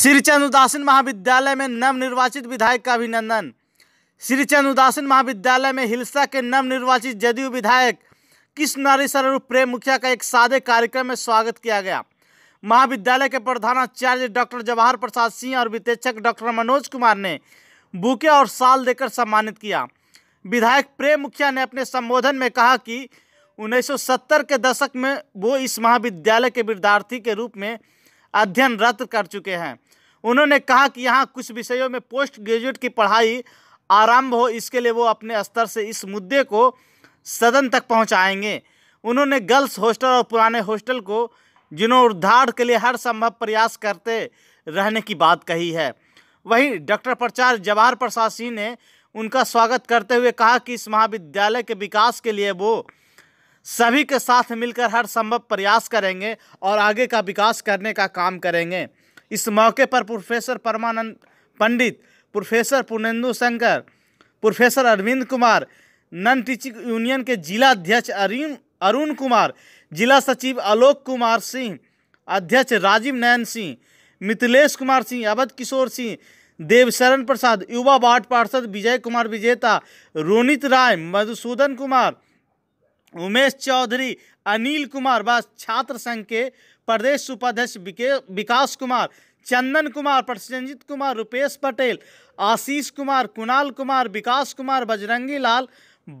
श्री चंद उदासीन महाविद्यालय में नवनिर्वाचित विधायक का अभिनंदन श्री चंद उदासीन महाविद्यालय में हिलसा के नवनिर्वाचित जदयू विधायक नारी सरूप प्रेम मुखिया का एक सादे कार्यक्रम में स्वागत किया गया महाविद्यालय के प्रधानाचार्य डॉक्टर जवाहर प्रसाद सिंह और वित्तेक्षक डॉक्टर मनोज कुमार ने बुके और साल देकर सम्मानित किया विधायक प्रेम मुखिया ने अपने संबोधन में कहा कि 1970 के दशक में वो इस महाविद्यालय के विद्यार्थी के रूप में अध्ययनरत कर चुके हैं उन्होंने कहा कि यहाँ कुछ विषयों में पोस्ट ग्रेजुएट की पढ़ाई आरंभ हो इसके लिए वो अपने स्तर से इस मुद्दे को सदन तक पहुँचाएंगे उन्होंने गर्ल्स हॉस्टल और पुराने हॉस्टल को जीर्णोद्धार के लिए हर संभव प्रयास करते रहने की बात कही है वहीं डॉक्टर प्रचार जवाहर प्रसाद सिंह ने उनका स्वागत करते हुए कहा कि इस महाविद्यालय के विकास के लिए वो सभी के साथ मिलकर हर संभव प्रयास करेंगे और आगे का विकास करने का काम करेंगे इस मौके पर professor Paramanand Pandit professor Punendu Shankar professor Arvind Kumar non teaching union के जिला अध्यक्ष अरुण अरुण कुमार जिला सचिव आलोक कुमार सिंह अध्यक्ष राजीव नयन सिंह मिथिलेश कुमार सिंह अवध किशोर सिंह देवशरण प्रसाद युवा वार्ड पार्षद विजय कुमार विजेता रोनित राय मधुसूदन कुमार उमेश चौधरी अनिल कुमार व छात्र संघ के प्रदेश उपाध्यक्ष विकास कुमार चंदन कुमार प्रसन्नजीत कुमार रुपेश पटेल आशीष कुमार कुणाल कुमार विकास कुमार बजरंगी लाल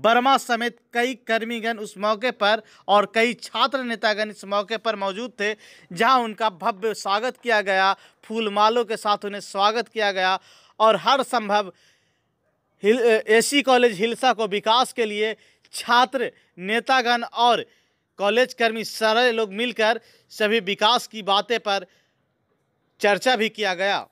वर्मा समेत कई कर्मीगण उस मौके पर और कई छात्र नेतागण इस मौके पर मौजूद थे जहां उनका भव्य स्वागत किया गया फूलमालों के साथ उन्हें स्वागत किया गया और हर संभव हिल एसी कॉलेज हिलसा को विकास के लिए छात्र नेतागण और कॉलेज कर्मी सारे लोग मिलकर सभी विकास की बातें पर चर्चा भी किया गया